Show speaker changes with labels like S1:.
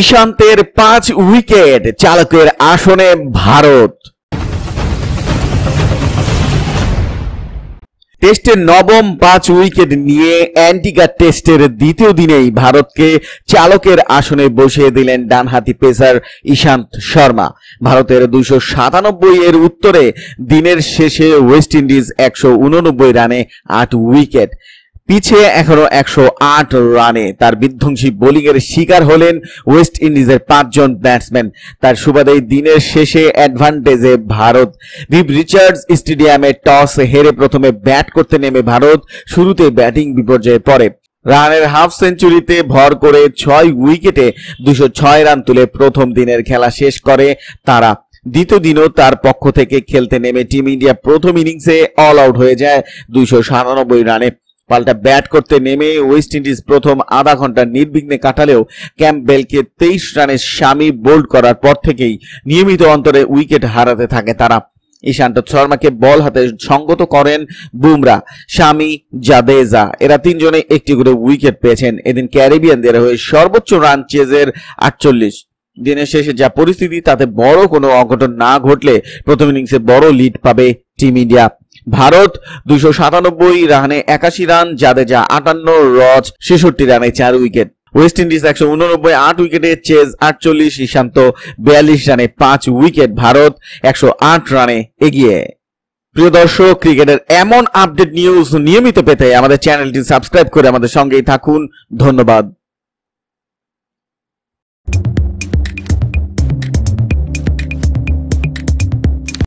S1: ইশান্তের পাঁচ উইকেট চালকের আসনে ভারত টেস্টের নবম পাঁচ উইকেট নিয়ে অ্যান্টিগা টেস্টের দ্বিতীয় দিনেই ভারতকে চালকের আসনে বসিয়ে দিলেন ডানহাতি পেসার ইশান্ত শর্মা ভারতের দুইশো সাতানব্বই এর উত্তরে দিনের শেষে ওয়েস্ট ইন্ডিজ একশো উননব্বই রানে আট উইকেট পিছিয়ে এখনো একশো আট রানে তার বিধ্বংসী বোলিংয়ের শিকার হলেন ওয়েস্ট ইন্ডিজের পাঁচজন ব্যাটসম্যান তার সুবাদে দিনের শেষে অ্যাডভান্টেজে ভারত ভিভ রিচার্ডস স্টেডিয়ামে টস হেরে প্রথমে ব্যাট করতে নেমে ভারত শুরুতে ব্যাটিং বিপর্যয়ে পড়ে রানের হাফ সেঞ্চুরিতে ভর করে ছয় উইকেটে দুশো ছয় রান তুলে প্রথম দিনের খেলা শেষ করে তারা দ্বিতীয় দিনও তার পক্ষ থেকে খেলতে নেমে টিম ইন্ডিয়া প্রথম ইনিংসে অল আউট হয়ে যায় দুইশো সাতানব্বই রানে পাল্টা ব্যাট করতে নেমে ওয়েস্ট ইন্ডিজ প্রথম আধা ঘন্টা নির্বিঘ্নে কাটালেও ক্যাম্পবেলকে তেইশ রানের স্বামী বোল্ড করার পর থেকেই নিয়মিত অন্তরে উইকেট হারাতে থাকে তারা ঈশান্ত শর্মাকে বল হাতে সঙ্গত করেন বুমরা স্বামী জাদেজা এরা তিনজনে একটি করে উইকেট পেয়েছেন এদিন ক্যারিবিয়ানদের হয়ে সর্বোচ্চ রান চেজের আটচল্লিশ দিনের শেষে যা পরিস্থিতি তাতে বড় কোনো অঘটন না ঘটলে প্রথম ইনিংসে বড় লিড পাবে টিম ইন্ডিয়া ভারত দুইশো সাতানব্বই রানে একাশি রান জাদেজা আটান্ন রজ ছেষট্টি রানে চার উইকেট ওয়েস্ট ইন্ডিজ একশো উননব্বই আট উইকেটে চেজ আটচল্লিশ ঈশান্ত বিয়াল্লিশ রানে পাঁচ উইকেট ভারত একশো আট রানে এগিয়ে প্রিয় দর্শক ক্রিকেটের এমন আপডেট নিউজ নিয়মিত পেতে আমাদের চ্যানেলটি সাবস্ক্রাইব করে আমাদের সঙ্গেই থাকুন ধন্যবাদ